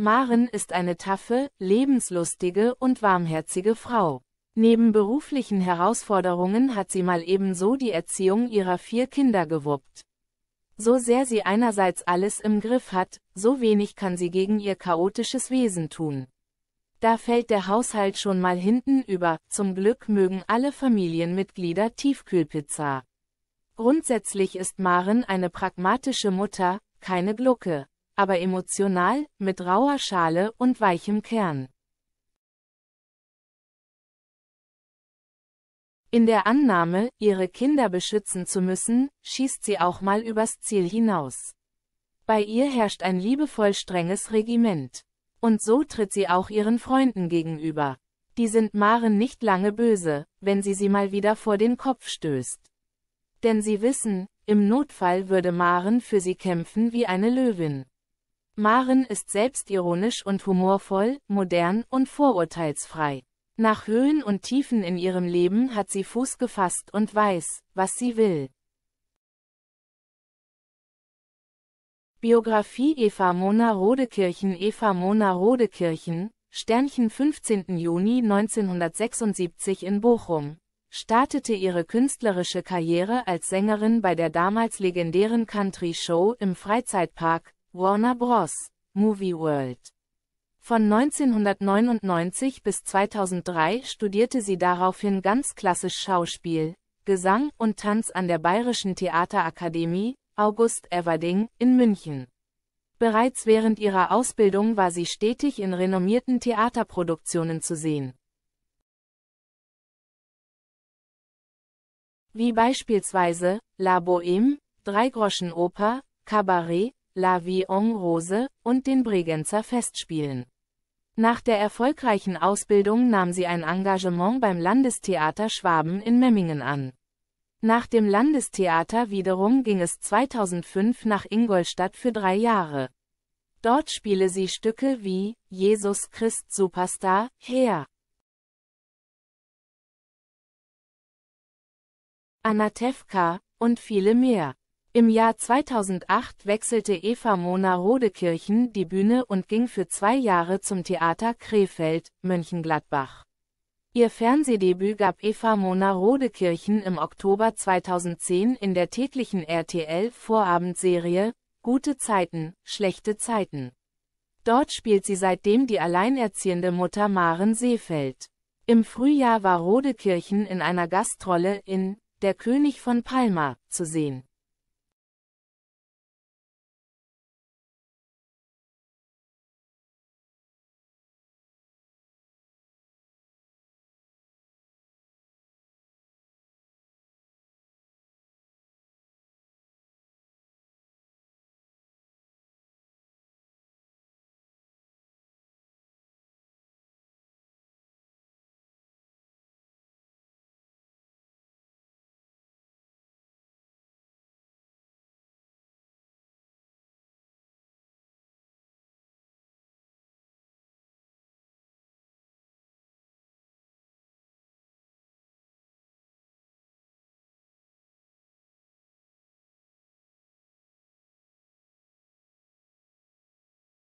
Maren ist eine taffe, lebenslustige und warmherzige Frau. Neben beruflichen Herausforderungen hat sie mal ebenso die Erziehung ihrer vier Kinder gewuppt. So sehr sie einerseits alles im Griff hat, so wenig kann sie gegen ihr chaotisches Wesen tun. Da fällt der Haushalt schon mal hinten über, zum Glück mögen alle Familienmitglieder Tiefkühlpizza. Grundsätzlich ist Maren eine pragmatische Mutter, keine Glucke aber emotional, mit rauer Schale und weichem Kern. In der Annahme, ihre Kinder beschützen zu müssen, schießt sie auch mal übers Ziel hinaus. Bei ihr herrscht ein liebevoll strenges Regiment. Und so tritt sie auch ihren Freunden gegenüber. Die sind Maren nicht lange böse, wenn sie sie mal wieder vor den Kopf stößt. Denn sie wissen, im Notfall würde Maren für sie kämpfen wie eine Löwin. Maren ist selbstironisch und humorvoll, modern und vorurteilsfrei. Nach Höhen und Tiefen in ihrem Leben hat sie Fuß gefasst und weiß, was sie will. Biografie Eva Mona Rodekirchen Eva Mona Rodekirchen, Sternchen 15. Juni 1976 in Bochum, startete ihre künstlerische Karriere als Sängerin bei der damals legendären Country Show im Freizeitpark Warner Bros. Movie World. Von 1999 bis 2003 studierte sie daraufhin ganz klassisch Schauspiel, Gesang und Tanz an der Bayerischen Theaterakademie, August Everding, in München. Bereits während ihrer Ausbildung war sie stetig in renommierten Theaterproduktionen zu sehen. Wie beispielsweise La Boheme, Dreigroschenoper, Cabaret, La Vie en Rose und den Bregenzer Festspielen. Nach der erfolgreichen Ausbildung nahm sie ein Engagement beim Landestheater Schwaben in Memmingen an. Nach dem Landestheater wiederum ging es 2005 nach Ingolstadt für drei Jahre. Dort spiele sie Stücke wie Jesus Christ Superstar, Herr. Anatevka und viele mehr. Im Jahr 2008 wechselte Eva Mona Rodekirchen die Bühne und ging für zwei Jahre zum Theater Krefeld, Mönchengladbach. Ihr Fernsehdebüt gab Eva Mona Rodekirchen im Oktober 2010 in der täglichen RTL-Vorabendserie Gute Zeiten, schlechte Zeiten. Dort spielt sie seitdem die alleinerziehende Mutter Maren Seefeld. Im Frühjahr war Rodekirchen in einer Gastrolle in Der König von Palma zu sehen.